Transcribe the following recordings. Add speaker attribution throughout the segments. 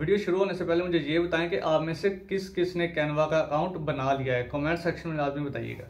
Speaker 1: video शुरू होने से पहले मुझे ये बताएं कि आप में से किस किस ने कैनवा का अकाउंट बना लिया है कमेंट सेक्शन में लाजमी बताइएगा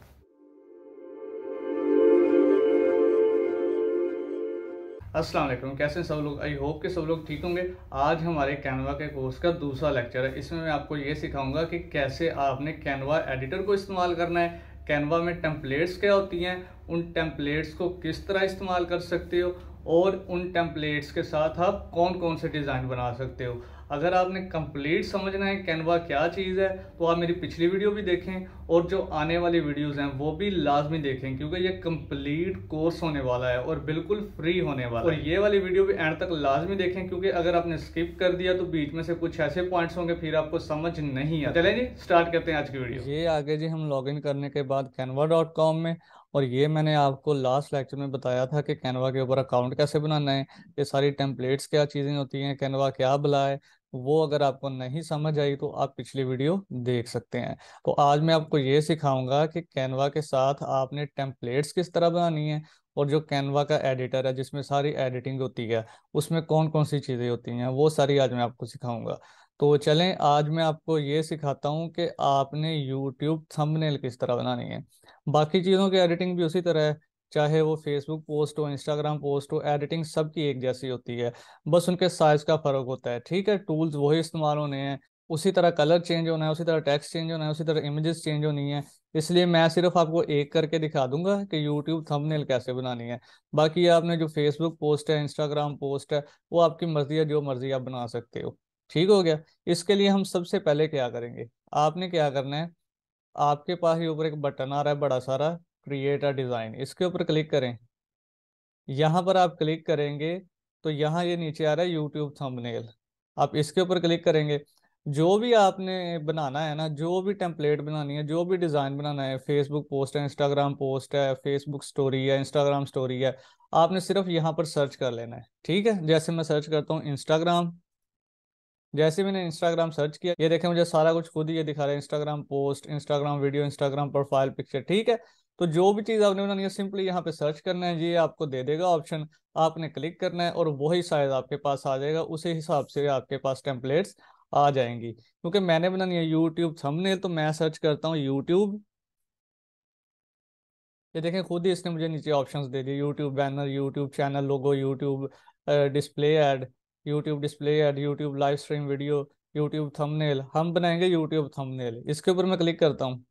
Speaker 1: असलम कैसे सब लोग आई होप के सब लोग ठीक होंगे आज हमारे कैनवा के कोर्स का दूसरा लेक्चर है इसमें मैं आपको ये सिखाऊंगा कि कैसे आपने कैनवा एडिटर को इस्तेमाल करना है कैनवा में टेम्पलेट्स क्या होती हैं उन टेम्पलेट्स को किस तरह इस्तेमाल कर सकते हो और उन टेम्पलेट्स के साथ आप कौन कौन से डिज़ाइन बना सकते हो अगर आपने कंप्लीट समझना है कैनवा क्या चीज़ है तो आप मेरी पिछली वीडियो भी देखें और जो आने वाली वीडियोज़ हैं वो भी लाजमी देखें क्योंकि ये कंप्लीट कोर्स होने वाला है और बिल्कुल फ्री होने वाला है और ये वाली वीडियो भी एंड तक लाजमी देखें क्योंकि अगर आपने स्किप कर दिया तो बीच में से कुछ ऐसे पॉइंट्स होंगे फिर आपको समझ नहीं आता चले जी स्टार्ट करते हैं आज की वीडियो ये आगे जी हम लॉग करने के बाद कैनवा में और ये मैंने आपको लास्ट लेक्चर में बताया था कि कैनवा के ऊपर अकाउंट कैसे बनाना है ये सारी टेम्पलेट्स क्या चीज़ें होती हैं कैनवा क्या बुलाए है वो अगर आपको नहीं समझ आई तो आप पिछली वीडियो देख सकते हैं तो आज मैं आपको ये सिखाऊंगा कि कैनवा के साथ आपने टेम्पलेट्स किस तरह बनानी है और जो कैनवा का एडिटर है जिसमें सारी एडिटिंग होती है उसमें कौन कौन सी चीज़ें होती हैं वो सारी आज मैं आपको सिखाऊंगा तो चलें आज मैं आपको ये सिखाता हूँ कि आपने यूट्यूब थंबनेल किस तरह बनानी है बाकी चीज़ों की एडिटिंग भी उसी तरह है चाहे वो फेसबुक पोस्ट हो इंस्टाग्राम पोस्ट हो एडिटिंग सबकी एक जैसी होती है बस उनके साइज का फर्क होता है ठीक है टूल्स वही इस्तेमाल होने हैं उसी तरह कलर चेंज होना है उसी तरह टेक्स्ट चेंज होना है उसी तरह इमेजेस चेंज होनी है इसलिए मैं सिर्फ आपको एक करके दिखा दूंगा कि यूट्यूब थंबनेल कैसे बनानी है बाकी आपने जो फेसबुक पोस्ट है इंस्टाग्राम पोस्ट है वो आपकी मर्जी है जो मर्जी आप बना सकते हो ठीक हो गया इसके लिए हम सबसे पहले क्या करेंगे आपने क्या करना है आपके पास ही ऊपर एक बटन आ रहा है बड़ा सारा क्रिएट अ डिज़ाइन इसके ऊपर क्लिक करें यहाँ पर आप क्लिक करेंगे तो यहाँ ये नीचे आ रहा है यूट्यूब थंबनेल आप इसके ऊपर क्लिक करेंगे जो भी आपने बनाना है ना जो भी टेम्पलेट बनानी है जो भी डिज़ाइन बनाना है फेसबुक पोस्ट है इंस्टाग्राम पोस्ट है फेसबुक स्टोरी है इंस्टाग्राम स्टोरी है आपने सिर्फ यहाँ पर सर्च कर लेना है ठीक है जैसे मैं सर्च करता हूँ इंस्टाग्राम जैसे मैंने इंस्टाग्राम सर्च किया ये देखें मुझे सारा कुछ खुद ही ये दिखा रहा है Instagram post Instagram video Instagram profile picture ठीक है तो जो भी चीज़ आपने बनानी है सिंपली यहाँ पे सर्च करना है ये आपको दे देगा ऑप्शन आपने क्लिक करना है और वही साइज आपके पास आ जाएगा उसी हिसाब से आपके पास टेम्पलेट्स आ जाएंगी क्योंकि मैंने बनानी है यूट्यूब थंबनेल तो मैं सर्च करता हूँ यूट्यूब ये देखें खुद ही इसने मुझे नीचे ऑप्शंस दे दिए YouTube banner YouTube channel logo YouTube display ad YouTube display ad YouTube live stream video YouTube thumbnail हम बनाएंगे यूट्यूब थंबनेल इसके ऊपर मैं क्लिक करता हूँ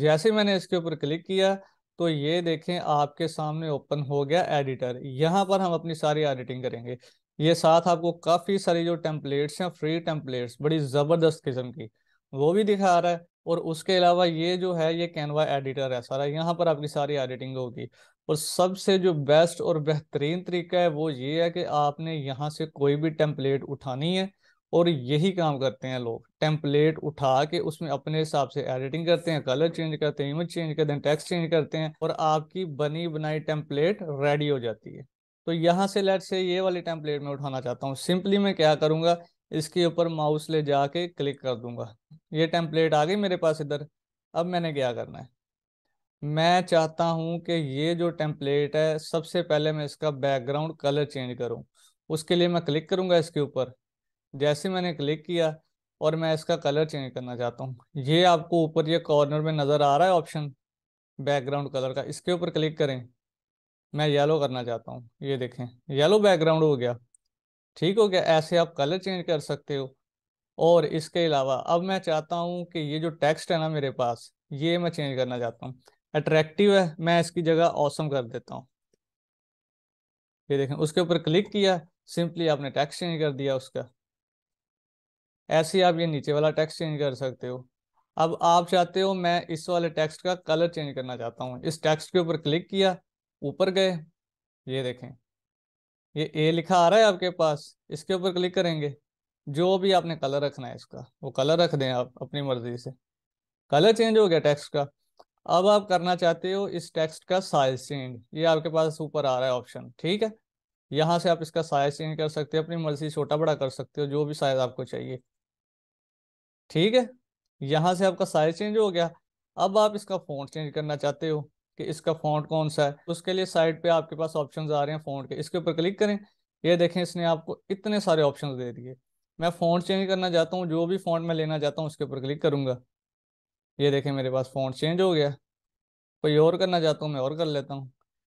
Speaker 1: जैसे मैंने इसके ऊपर क्लिक किया तो ये देखें आपके सामने ओपन हो गया एडिटर यहाँ पर हम अपनी सारी एडिटिंग करेंगे ये साथ आपको काफ़ी सारी जो टेम्पलेट्स हैं फ्री टेम्पलेट्स बड़ी ज़बरदस्त किस्म की वो भी दिखा रहा है और उसके अलावा ये जो है ये कैनवा एडिटर है सारा यहाँ पर आपकी सारी एडिटिंग होगी और सबसे जो बेस्ट और बेहतरीन तरीका है वो ये है कि आपने यहाँ से कोई भी टेम्पलेट उठानी है और यही काम करते हैं लोग टेम्पलेट उठा के उसमें अपने हिसाब से एडिटिंग करते हैं कलर चेंज करते हैं इमेज चेंज करते हैं टेक्स्ट चेंज करते हैं और आपकी बनी बनाई टेम्पलेट रेडी हो जाती है तो यहाँ से लेट से ये वाली टेम्पलेट में उठाना चाहता हूँ सिंपली मैं क्या करूँगा इसके ऊपर माउस ले जाके क्लिक कर दूंगा ये टेम्पलेट आ गई मेरे पास इधर अब मैंने क्या करना है मैं चाहता हूँ कि ये जो टेम्पलेट है सबसे पहले मैं इसका बैकग्राउंड कलर चेंज करूँ उसके लिए मैं क्लिक करूँगा इसके ऊपर जैसे मैंने क्लिक किया और मैं इसका कलर चेंज करना चाहता हूँ ये आपको ऊपर ये कॉर्नर में नज़र आ रहा है ऑप्शन बैकग्राउंड कलर का इसके ऊपर क्लिक करें मैं येलो करना चाहता हूँ ये देखें येलो बैकग्राउंड हो गया ठीक हो गया ऐसे आप कलर चेंज कर सकते हो और इसके अलावा अब मैं चाहता हूँ कि ये जो टेक्स्ट है ना मेरे पास ये मैं चेंज करना चाहता हूँ अट्रैक्टिव है मैं इसकी जगह औसम कर देता हूँ ये देखें उसके ऊपर क्लिक किया सिंपली आपने टेक्स्ट चेंज कर दिया उसका ऐसे आप ये नीचे वाला टेक्स्ट चेंज कर सकते हो अब आप चाहते हो मैं इस वाले टेक्स्ट का कलर चेंज करना चाहता हूँ इस टेक्स्ट के ऊपर क्लिक किया ऊपर गए ये देखें ये ए लिखा आ रहा है आपके पास इसके ऊपर क्लिक करेंगे जो भी आपने कलर रखना है इसका वो कलर रख दें आप अपनी मर्जी से कलर चेंज हो गया टेक्स्ट का अब आप करना चाहते हो इस टेक्स्ट का साइज चेंज ये आपके पास ऊपर आ रहा है ऑप्शन ठीक है यहाँ से आप इसका साइज चेंज कर सकते हो अपनी मर्जी छोटा बड़ा कर सकते हो जो भी साइज आपको चाहिए ठीक है यहाँ से आपका साइज चेंज हो गया अब आप इसका फ़ॉन्ट चेंज करना चाहते हो कि इसका फ़ॉन्ट कौन सा है उसके लिए साइड पे आपके पास ऑप्शंस आ रहे हैं फ़ॉन्ट के इसके ऊपर क्लिक करें ये देखें इसने आपको इतने सारे ऑप्शंस दे दिए मैं फ़ॉन्ट चेंज करना चाहता हूँ जो भी फ़ॉन्ट मैं लेना चाहता हूँ उसके ऊपर क्लिक करूँगा ये देखें मेरे पास फ़ोन चेंज हो गया कोई और करना चाहता हूँ मैं और कर लेता हूँ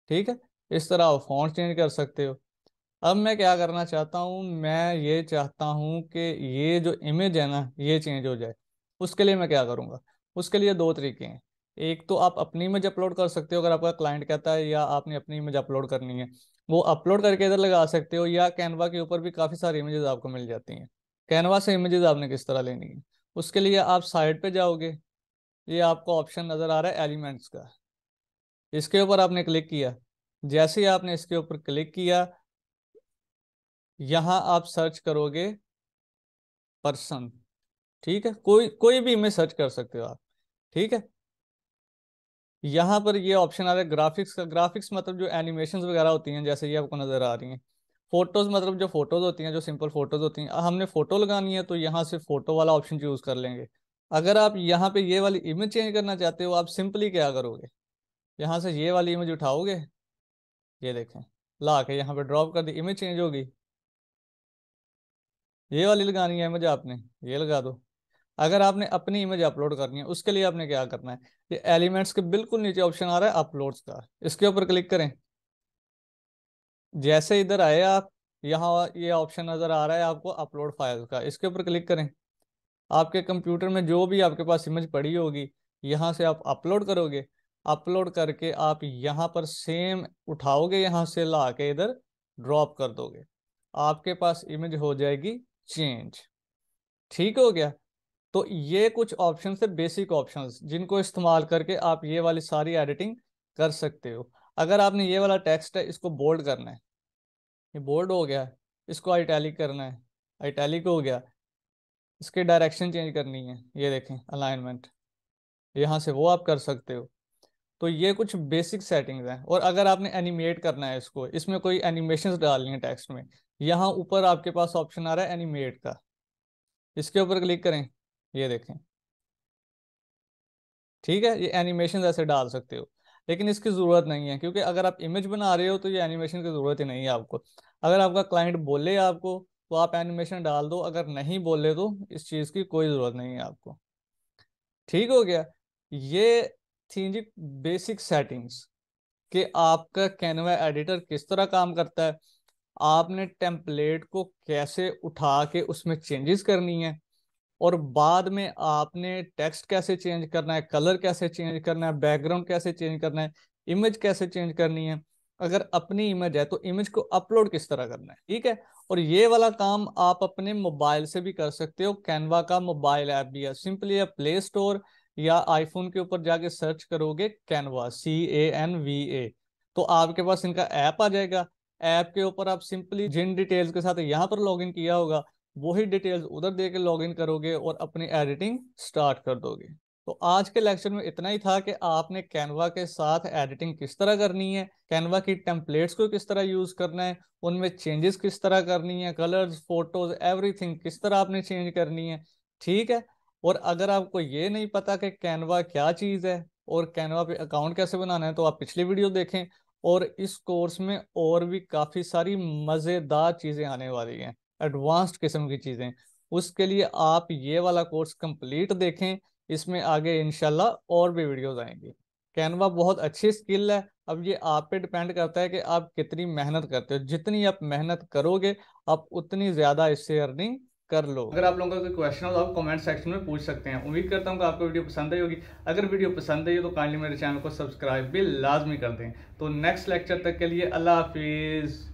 Speaker 1: ठीक है इस तरह आप फोन चेंज कर सकते हो अब मैं क्या करना चाहता हूँ मैं ये चाहता हूँ कि ये जो इमेज है ना ये चेंज हो जाए उसके लिए मैं क्या करूँगा उसके लिए दो तरीके हैं एक तो आप अपनी इमेज अपलोड कर सकते हो अगर आपका क्लाइंट कहता है या आपने अपनी इमेज अपलोड करनी है वो अपलोड करके इधर लगा सकते हो या कैनवा के ऊपर भी काफ़ी सारी इमेजेस आपको मिल जाती हैं कैनवा से इमेजेस आपने किस तरह लेनी है उसके लिए आप साइड पे जाओगे ये आपको ऑप्शन नज़र आ रहा है एलिमेंट्स का इसके ऊपर आपने क्लिक किया जैसे ही आपने इसके ऊपर क्लिक किया यहां आप सर्च करोगे पर्सन ठीक है कोई कोई भी इमेज सर्च कर सकते हो आप ठीक है यहाँ पर ये ऑप्शन आ रहा है ग्राफिक्स का ग्राफिक्स मतलब जो एनिमेशन वगैरह होती हैं जैसे ये आपको नज़र आ रही हैं फोटोज़ मतलब जो फोटोज़ होती हैं जो सिंपल फोटोज़ होती हैं हमने फ़ोटो लगानी है तो यहाँ से फ़ोटो वाला ऑप्शन यूज़ कर लेंगे अगर आप यहाँ पे ये वाली इमेज चेंज करना चाहते हो आप सिंपली क्या करोगे यहाँ से ये वाली इमेज उठाओगे ये देखें ला के यहाँ पर ड्रॉप कर दी इमेज चेंज होगी ये वाली लगानी है इमेज आपने ये लगा दो अगर आपने अपनी इमेज अपलोड करनी है उसके लिए आपने क्या करना है ये एलिमेंट्स के बिल्कुल नीचे ऑप्शन आ रहा है अपलोड्स का इसके ऊपर क्लिक करें जैसे इधर आए आप यहाँ ये ऑप्शन नज़र आ रहा है आपको अपलोड फाइल्स का इसके ऊपर क्लिक करें आपके कंप्यूटर में जो भी आपके पास इमेज पड़ी होगी यहाँ से आप अपलोड करोगे अपलोड करके आप यहाँ पर सेम उठाओगे यहाँ से ला के इधर ड्रॉप कर दोगे आपके पास इमेज हो जाएगी चेंज ठीक हो गया तो ये कुछ ऑप्शन है बेसिक ऑप्शन जिनको इस्तेमाल करके आप ये वाली सारी एडिटिंग कर सकते हो अगर आपने ये वाला टेक्स्ट है इसको बोल्ड करना है ये बोल्ड हो गया इसको आइटैलिक करना है आइटैलिक हो गया इसके डायरेक्शन चेंज करनी है ये देखें अलाइनमेंट यहाँ से वो आप कर सकते हो तो ये कुछ बेसिक सेटिंग्स हैं और अगर आपने एनिमेट करना है इसको इसमें कोई एनिमेशन डालनी है टेक्स्ट में यहाँ ऊपर आपके पास ऑप्शन आ रहा है एनिमेट का इसके ऊपर क्लिक करें ये देखें ठीक है ये एनिमेशन ऐसे डाल सकते हो लेकिन इसकी ज़रूरत नहीं है क्योंकि अगर आप इमेज बना रहे हो तो ये एनिमेशन की ज़रूरत ही नहीं है आपको अगर आपका क्लाइंट बोले आपको तो आप एनिमेशन डाल दो अगर नहीं बोले तो इस चीज़ की कोई ज़रूरत नहीं है आपको ठीक हो गया ये थी जी बेसिक सेटिंग्स कि आपका कैनवा एडिटर किस तरह काम करता है आपने टेम्पलेट को कैसे उठा के उसमें चेंजेस करनी है और बाद में आपने टेक्स्ट कैसे चेंज करना है कलर कैसे चेंज करना है बैकग्राउंड कैसे चेंज करना है इमेज कैसे चेंज करनी है अगर अपनी इमेज है तो इमेज को अपलोड किस तरह करना है ठीक है और ये वाला काम आप अपने मोबाइल से भी कर सकते हो कैनवा का मोबाइल ऐप भी है सिंपली आप प्ले स्टोर या आईफोन के ऊपर जाके सर्च करोगे Canva C A N V A तो आपके पास इनका ऐप आ जाएगा ऐप के ऊपर आप सिंपली जिन डिटेल्स के साथ यहाँ पर लॉग इन किया होगा वही डिटेल्स उधर दे के लॉग इन करोगे और अपनी एडिटिंग स्टार्ट कर दोगे तो आज के लेक्चर में इतना ही था कि आपने कैनवा के साथ एडिटिंग किस तरह करनी है कैनवा की टेम्पलेट्स को किस तरह यूज़ करना है उनमें चेंजेस किस तरह करनी है कलर्स फोटोज एवरीथिंग किस तरह आपने चेंज करनी है ठीक है और अगर आपको ये नहीं पता कि कैनवा क्या चीज़ है और कैनवा पे अकाउंट कैसे बनाना है तो आप पिछली वीडियो देखें और इस कोर्स में और भी काफ़ी सारी मज़ेदार चीज़ें आने वाली हैं एडवांस्ड किस्म की चीज़ें उसके लिए आप ये वाला कोर्स कंप्लीट देखें इसमें आगे इनशाला और भी वीडियोज़ आएंगी कैनवा बहुत अच्छी स्किल है अब ये आप पे डिपेंड करता है कि आप कितनी मेहनत करते हो जितनी आप मेहनत करोगे आप उतनी ज़्यादा इससे अर्निंग कर लो अगर आप लोगों का कोई क्वेश्चन हो तो आप कमेंट सेक्शन में पूछ सकते हैं उम्मीद करता हूँ कि आपको वीडियो पसंद आई होगी अगर वीडियो पसंद आई हो तो काइंडली मेरे चैनल को सब्सक्राइब भी लाजमी कर दें तो नेक्स्ट लेक्चर तक के लिए अल्लाह हाफिज़